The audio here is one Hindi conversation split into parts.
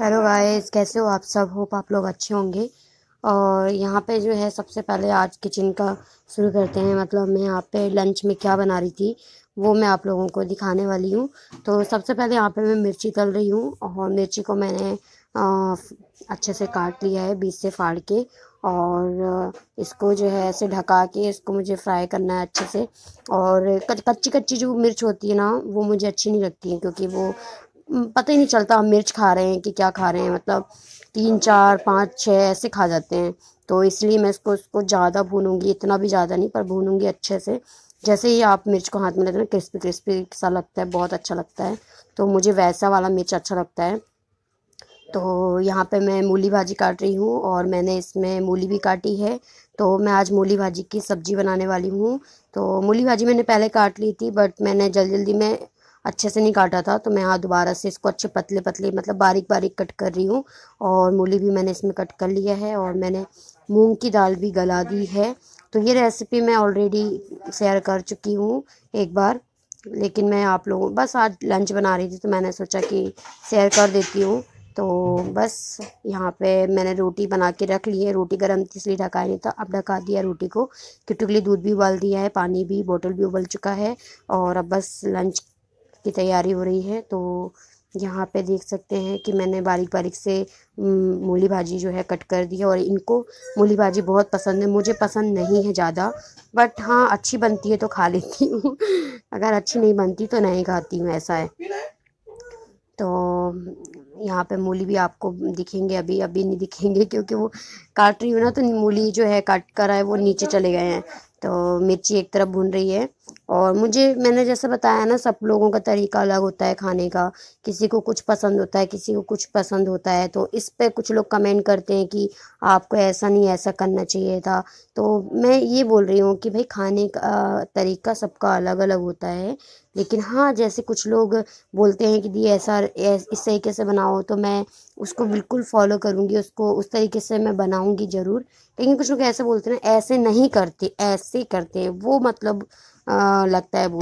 हेलो गाइस कैसे हो आप सब होप आप लोग अच्छे होंगे और यहाँ पे जो है सबसे पहले आज किचन का शुरू करते हैं मतलब मैं यहाँ पे लंच में क्या बना रही थी वो मैं आप लोगों को दिखाने वाली हूँ तो सबसे पहले यहाँ पे मैं मिर्ची तल रही हूँ और मिर्ची को मैंने आ, अच्छे से काट लिया है बीच से फाड़ के और इसको जो है ऐसे ढका के इसको मुझे फ्राई करना है अच्छे से और कच्ची कच्ची जो मिर्च होती है ना वो मुझे अच्छी नहीं लगती है क्योंकि वो पता ही नहीं चलता हम मिर्च खा रहे हैं कि क्या खा रहे हैं मतलब तीन चार पाँच छः ऐसे खा जाते हैं तो इसलिए मैं इसको इसको ज़्यादा भूनूंगी इतना भी ज़्यादा नहीं पर भूनूंगी अच्छे से जैसे ही आप मिर्च को हाथ में लेते हैं क्रिस्पी क्रिस्पी सा लगता है बहुत अच्छा लगता है तो मुझे वैसा वाला मिर्च अच्छा लगता है तो यहाँ पे मैं मूली भाजी काट रही हूँ और मैंने इसमें मूली भी काटी है तो मैं आज मूली भाजी की सब्ज़ी बनाने वाली हूँ तो मूली भाजी मैंने पहले काट ली थी बट मैंने जल्दी जल्दी में अच्छे से नहीं काटा था तो मैं यहाँ दोबारा से इसको अच्छे पतले पतले मतलब बारीक बारीक कट कर रही हूँ और मूली भी मैंने इसमें कट कर लिया है और मैंने मूंग की दाल भी गला दी है तो ये रेसिपी मैं ऑलरेडी शेयर कर चुकी हूँ एक बार लेकिन मैं आप लोगों बस आज लंच बना रही थी तो मैंने सोचा कि शेयर कर देती हूँ तो बस यहाँ पे मैंने रोटी बना के रख ली है रोटी गर्म थी इसलिए ढका नहीं था अब ढका दिया रोटी को कि टुकली दूध भी उबाल दिया है पानी भी बोतल भी उबल चुका है और अब बस लंच की तैयारी हो रही है तो यहाँ पे देख सकते हैं कि मैंने बारीक बारीक से मूली भाजी जो है कट कर दी है और इनको मूली भाजी बहुत पसंद है मुझे पसंद नहीं है ज़्यादा बट हाँ अच्छी बनती है तो खा लेती हूँ अगर अच्छी नहीं बनती तो नहीं खाती हूँ ऐसा है तो यहाँ पे मूली भी आपको दिखेंगे अभी अभी नहीं दिखेंगे क्योंकि वो काट रही हूँ ना तो मूली जो है काट कर आए वो नीचे चले गए हैं तो मिर्ची एक तरफ भून रही है और मुझे मैंने जैसे बताया ना सब लोगों का तरीका अलग होता है खाने का किसी को कुछ पसंद होता है किसी को कुछ पसंद होता है तो इस पर कुछ लोग कमेंट करते हैं कि आपको ऐसा नहीं ऐसा करना चाहिए था तो मैं ये बोल रही हूँ कि भाई खाने का तरीका सबका अलग अलग होता है लेकिन हाँ जैसे कुछ लोग बोलते हैं कि दी ऐसा इस तरीके से बनाओ तो मैं उसको बिल्कुल फॉलो करूँगी उसको उस तरीके से मैं बनाऊँगी ज़रूर लेकिन कुछ लोग ऐसे बोलते हैं ऐसे नहीं करते ऐसे करते हैं वो मतलब लगता है वो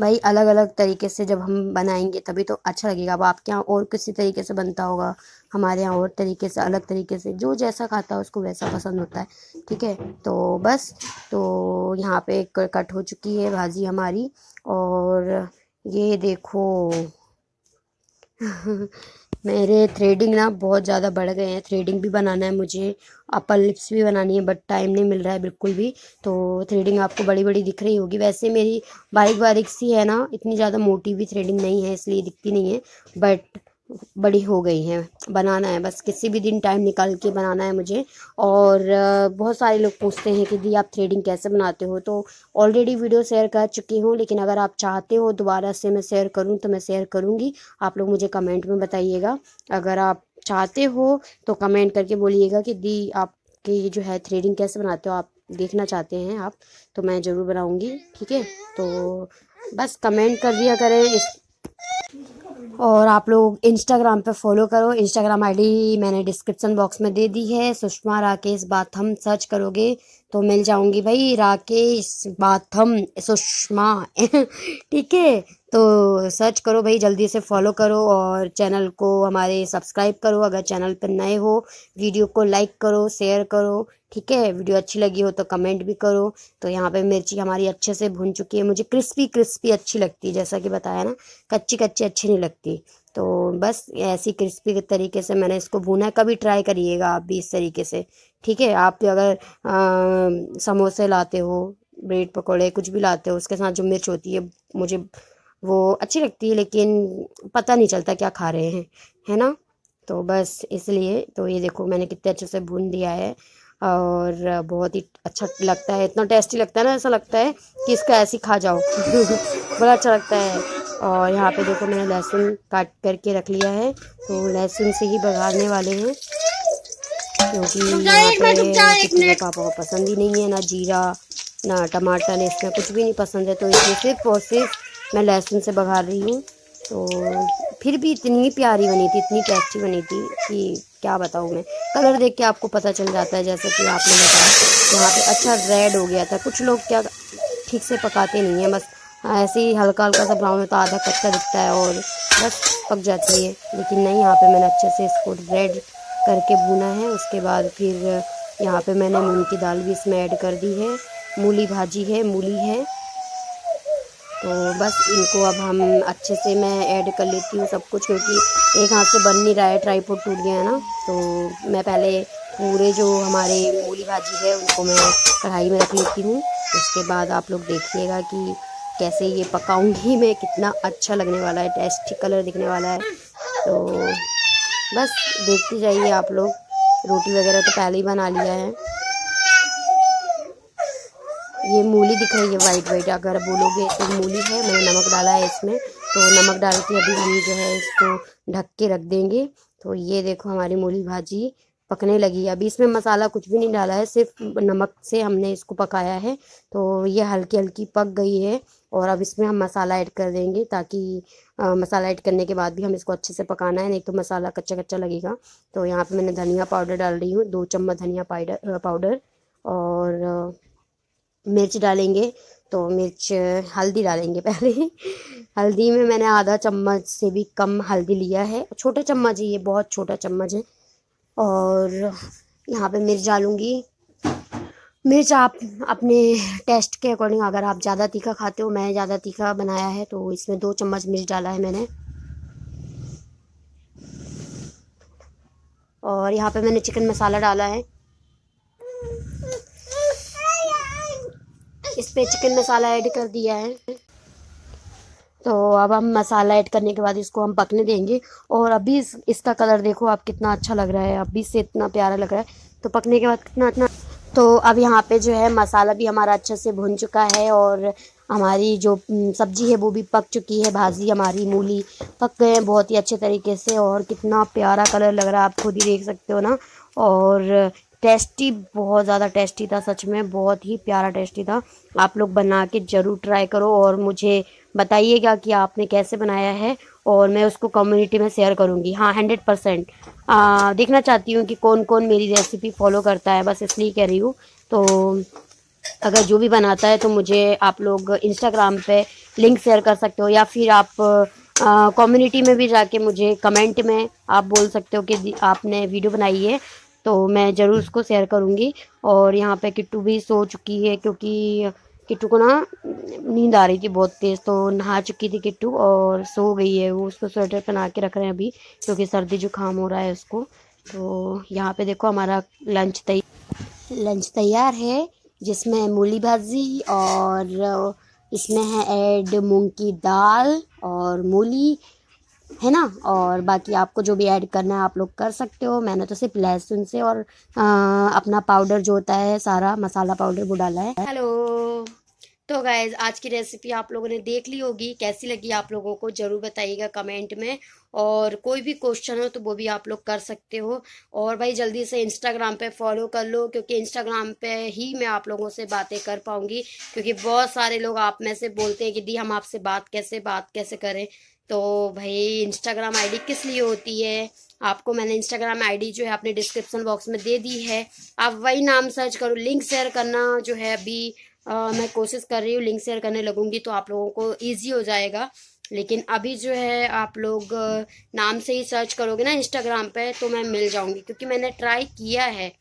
भाई अलग अलग तरीके से जब हम बनाएंगे तभी तो अच्छा लगेगा अब आपके यहाँ और किसी तरीके से बनता होगा हमारे यहाँ और तरीके से अलग तरीके से जो जैसा खाता है उसको वैसा पसंद होता है ठीक है तो बस तो यहाँ पे कट हो चुकी है भाजी हमारी और ये देखो मेरे थ्रेडिंग ना बहुत ज़्यादा बढ़ गए हैं थ्रेडिंग भी बनाना है मुझे अपर लिप्स भी बनानी है बट टाइम नहीं मिल रहा है बिल्कुल भी तो थ्रेडिंग आपको बड़ी बड़ी दिख रही होगी वैसे मेरी बारीक बारीक सी है ना इतनी ज़्यादा मोटी भी थ्रेडिंग नहीं है इसलिए दिखती नहीं है बट बड़ी हो गई हैं बनाना है बस किसी भी दिन टाइम निकाल के बनाना है मुझे और बहुत सारे लोग पूछते हैं कि दी आप थ्रेडिंग कैसे बनाते हो तो ऑलरेडी वीडियो शेयर कर चुकी हूँ लेकिन अगर आप चाहते हो दोबारा से मैं शेयर करूँ तो मैं शेयर करूँगी आप लोग मुझे कमेंट में बताइएगा अगर आप चाहते हो तो कमेंट करके बोलिएगा कि दी आपके ये जो है थ्रेडिंग कैसे बनाते हो आप देखना चाहते हैं आप तो मैं ज़रूर बनाऊँगी ठीक है तो बस कमेंट कर दिया करें इस और आप लोग इंस्टाग्राम पे फॉलो करो इंस्टाग्राम आईडी मैंने डिस्क्रिप्शन बॉक्स में दे दी है सुषमा राकेश बाथम सर्च करोगे तो मिल जाऊंगी भाई राकेश बाथम सुषमा ठीक है तो सर्च करो भाई जल्दी से फॉलो करो और चैनल को हमारे सब्सक्राइब करो अगर चैनल पर नए हो वीडियो को लाइक करो शेयर करो ठीक है वीडियो अच्छी लगी हो तो कमेंट भी करो तो यहाँ पे मिर्ची हमारी अच्छे से भुन चुकी है मुझे क्रिस्पी क्रिस्पी अच्छी लगती है जैसा कि बताया ना कच्ची कच्ची अच्छी नहीं लगती तो बस ऐसी क्रिस्पी तरीके से मैंने इसको भुना है कभी ट्राई करिएगा आप भी इस तरीके से ठीक है आप तो अगर आ, समोसे लाते हो ब्रेड पकौड़े कुछ भी लाते हो उसके साथ जो मिर्च होती है मुझे वो अच्छी लगती है लेकिन पता नहीं चलता क्या खा रहे हैं है ना तो बस इसलिए तो ये देखो मैंने कितने अच्छे से भून दिया है और बहुत ही अच्छा लगता है इतना टेस्टी लगता है ना ऐसा लगता है कि इसका ऐसे ही खा जाओ बड़ा अच्छा लगता है और यहाँ पे देखो मैंने लहसुन काट करके रख लिया है तो लहसुन से ही बघारने वाले हैं क्योंकि यहाँ पापा को पसंद ही नहीं है ना जीरा ना टमाटर इसमें कुछ भी नहीं पसंद है तो इसमें सिर्फ और सिर्फ मैं लहसुन से भगा रही हूँ तो फिर भी इतनी प्यारी बनी थी इतनी टेस्टी बनी थी कि क्या बताऊँ मैं कलर देख के आपको पता चल जाता है जैसे कि आपने बताया यहाँ पे अच्छा रेड हो गया था कुछ लोग क्या ठीक से पकाते नहीं हैं बस ऐसे ही हल्का हल्का सा ब्राउन होता तो आधा कच्चा दिखता है और बस पक जाती है लेकिन नहीं यहाँ पर मैंने अच्छे से इसको रेड करके भुना है उसके बाद फिर यहाँ पर मैंने मूंग की दाल भी इसमें ऐड कर दी है मूली भाजी है मूली है तो बस इनको अब हम अच्छे से मैं ऐड कर लेती हूँ सब कुछ क्योंकि एक हाथ से बन नहीं रहा है फ्रूट टूट गया है ना तो मैं पहले पूरे जो हमारे मूली भाजी है उनको मैं कढ़ाई में रख लेती हूँ उसके बाद आप लोग देखिएगा कि कैसे ये पकाऊंगी मैं कितना अच्छा लगने वाला है टेस्टी कलर दिखने वाला है तो बस देखते जाइए आप लोग रोटी वगैरह तो पहले ही बना लिया है ये मूली दिख रही है वाइट वाइट अगर बोलोगे तो मूली है मैंने नमक डाला है इसमें तो नमक डाल के अभी हम जो है इसको ढक के रख देंगे तो ये देखो हमारी मूली भाजी पकने लगी अभी इसमें मसाला कुछ भी नहीं डाला है सिर्फ नमक से हमने इसको पकाया है तो ये हल्की हल्की पक गई है और अब इसमें हम मसाला ऐड कर देंगे ताकि आ, मसाला ऐड करने के बाद भी हम इसको अच्छे से पकाना है नहीं तो मसाला कच्चा कच्चा लगेगा तो यहाँ पे मैंने धनिया पाउडर डाल रही हूँ दो चम्मच धनिया पाउडर पाउडर और मिर्च डालेंगे तो मिर्च हल्दी डालेंगे पहले हल्दी में मैंने आधा चम्मच से भी कम हल्दी लिया है छोटा चम्मच है ये बहुत छोटा चम्मच है और यहाँ पे मिर्च डालूँगी मिर्च आप अपने टेस्ट के अकॉर्डिंग अगर आप ज़्यादा तीखा खाते हो मैं ज़्यादा तीखा बनाया है तो इसमें दो चम्मच मिर्च डाला है मैंने और यहाँ पे मैंने चिकन मसाला डाला है इस पर चिकन मसाला ऐड कर दिया है तो अब हम मसाला ऐड करने के बाद इसको हम पकने देंगे और अभी इस, इसका कलर देखो आप कितना अच्छा लग रहा है अभी से इतना प्यारा लग रहा है तो पकने के बाद कितना इतना तो अब यहाँ पे जो है मसाला भी हमारा अच्छे से भुन चुका है और हमारी जो सब्जी है वो भी पक चुकी है भाजी हमारी मूली पक गए हैं बहुत ही अच्छे तरीके से और कितना प्यारा कलर लग रहा है आप खुद ही देख सकते हो ना और टेस्टी बहुत ज़्यादा टेस्टी था सच में बहुत ही प्यारा टेस्टी था आप लोग बना के ज़रूर ट्राई करो और मुझे बताइएगा कि आपने कैसे बनाया है और मैं उसको कम्युनिटी में शेयर करूँगी हाँ हंड्रेड परसेंट देखना चाहती हूँ कि कौन कौन मेरी रेसिपी फॉलो करता है बस इसलिए कह रही हूँ तो अगर जो भी बनाता है तो मुझे आप लोग इंस्टाग्राम पर लिंक शेयर कर सकते हो या फिर आप कम्युनिटी में भी जाके मुझे कमेंट में आप बोल सकते हो कि आपने वीडियो बनाई है तो मैं ज़रूर हम्म। उसको शेयर करूँगी और यहाँ पे किट्टू भी सो चुकी है क्योंकि किट्टू को ना नींद आ रही थी बहुत तेज़ तो नहा चुकी थी किट्टू और सो गई है वो उसको स्वेटर पहना के रख रहे हैं अभी क्योंकि सर्दी जुकाम हो रहा है उसको तो यहाँ पे देखो हमारा लंच तैयार लंच तैयार है जिसमें मूली भाजी और इसमें है एड मूंग की दाल और मूली है ना और बाकी आपको जो भी ऐड करना है आप लोग कर सकते हो मैंने तो सिर्फ लहसुन से और आ, अपना पाउडर जो होता है सारा मसाला पाउडर वो डाला है हेलो तो गाइज आज की रेसिपी आप लोगों ने देख ली होगी कैसी लगी आप लोगों को ज़रूर बताइएगा कमेंट में और कोई भी क्वेश्चन हो तो वो भी आप लोग कर सकते हो और भाई जल्दी से इंस्टाग्राम पे फॉलो कर लो क्योंकि इंस्टाग्राम पे ही मैं आप लोगों से बातें कर पाऊंगी क्योंकि बहुत सारे लोग आप में से बोलते हैं कि दी हम आपसे बात कैसे बात कैसे करें तो भाई इंस्टाग्राम आईडी किस लिए होती है आपको मैंने इंस्टाग्राम आईडी जो है आपने डिस्क्रिप्शन बॉक्स में दे दी है आप वही नाम सर्च करो लिंक शेयर करना जो है अभी आ, मैं कोशिश कर रही हूँ लिंक शेयर करने लगूँगी तो आप लोगों को ईजी हो जाएगा लेकिन अभी जो है आप लोग नाम से ही सर्च करोगे ना इंस्टाग्राम पे तो मैं मिल जाऊँगी क्योंकि मैंने ट्राई किया है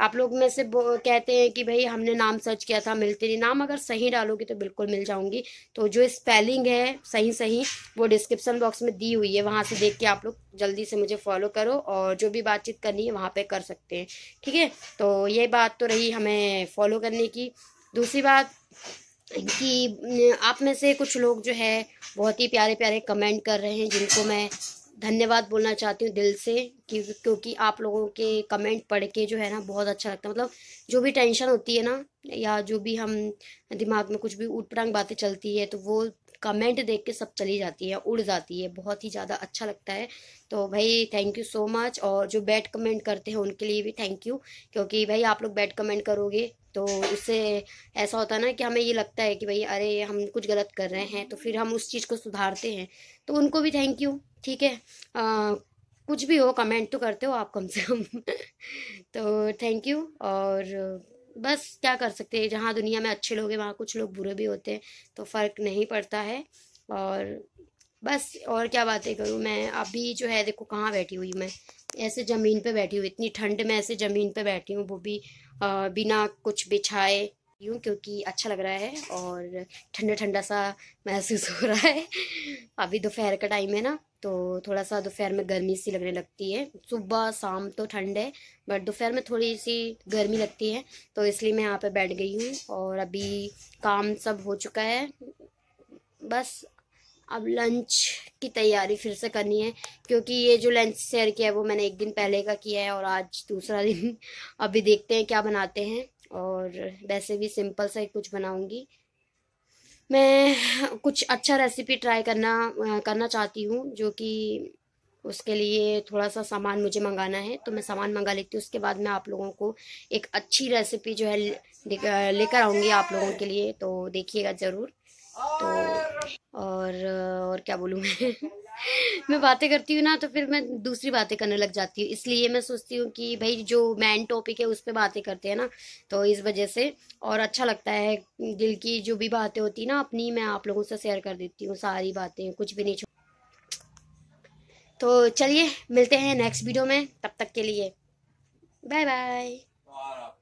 आप लोग में से कहते हैं कि भाई हमने नाम सर्च किया था मिलते नहीं नाम अगर सही डालोगे तो बिल्कुल मिल जाऊंगी तो जो स्पेलिंग है सही सही वो डिस्क्रिप्शन बॉक्स में दी हुई है वहाँ से देख के आप लोग जल्दी से मुझे फॉलो करो और जो भी बातचीत करनी है वहाँ पे कर सकते हैं ठीक है तो ये बात तो रही हमें फॉलो करने की दूसरी बात कि आप में से कुछ लोग जो है बहुत ही प्यारे प्यारे कमेंट कर रहे हैं जिनको मैं धन्यवाद बोलना चाहती हूँ दिल से क्योंकि क्योंकि आप लोगों के कमेंट पढ़ के जो है ना बहुत अच्छा लगता है मतलब जो भी टेंशन होती है ना या जो भी हम दिमाग में कुछ भी पटांग बातें चलती है तो वो कमेंट देख के सब चली जाती है उड़ जाती है बहुत ही ज़्यादा अच्छा लगता है तो भाई थैंक यू सो मच और जो बैड कमेंट करते हैं उनके लिए भी थैंक यू क्योंकि भाई आप लोग बैड कमेंट करोगे तो उससे ऐसा होता है ना कि हमें ये लगता है कि भाई अरे हम कुछ गलत कर रहे हैं तो फिर हम उस चीज़ को सुधारते हैं तो उनको भी थैंक यू ठीक है कुछ भी हो कमेंट तो करते हो आप कम से कम तो थैंक यू और बस क्या कर सकते हैं जहाँ दुनिया में अच्छे लोग हैं वहाँ कुछ लोग बुरे भी होते हैं तो फ़र्क नहीं पड़ता है और बस और क्या बातें करूँ मैं अभी जो है देखो कहाँ बैठी हुई मैं ऐसे ज़मीन पे बैठी हुई इतनी ठंड में ऐसे ज़मीन पे बैठी हूँ वो भी आ, बिना कुछ बिछाए यूँ क्योंकि अच्छा लग रहा है और ठंडा ठंडा सा महसूस हो रहा है अभी दोपहर का टाइम है ना तो थोड़ा सा दोपहर में गर्मी सी लगने लगती है सुबह शाम तो ठंड है बट दोपहर में थोड़ी सी गर्मी लगती है तो इसलिए मैं यहाँ पे बैठ गई हूँ और अभी काम सब हो चुका है बस अब लंच की तैयारी फिर से करनी है क्योंकि ये जो लंच शेयर किया है वो मैंने एक दिन पहले का किया है और आज दूसरा दिन अभी देखते हैं क्या बनाते हैं और वैसे भी सिंपल सा कुछ बनाऊँगी मैं कुछ अच्छा रेसिपी ट्राई करना करना चाहती हूँ जो कि उसके लिए थोड़ा सा सामान मुझे मंगाना है तो मैं सामान मंगा लेती हूँ उसके बाद मैं आप लोगों को एक अच्छी रेसिपी जो है लेकर आऊँगी आप लोगों के लिए तो देखिएगा ज़रूर तो और और क्या बोलूँ मैं मैं बातें करती हूँ ना तो फिर मैं दूसरी बातें करने लग जाती हूँ इसलिए मैं सोचती हूँ कि भाई जो मेन टॉपिक है उस पर बातें करते हैं ना तो इस वजह से और अच्छा लगता है दिल की जो भी बातें होती ना अपनी मैं आप लोगों से शेयर कर देती हूँ सारी बातें कुछ भी नहीं छो तो चलिए मिलते हैं नेक्स्ट वीडियो में तब तक के लिए बाय बाय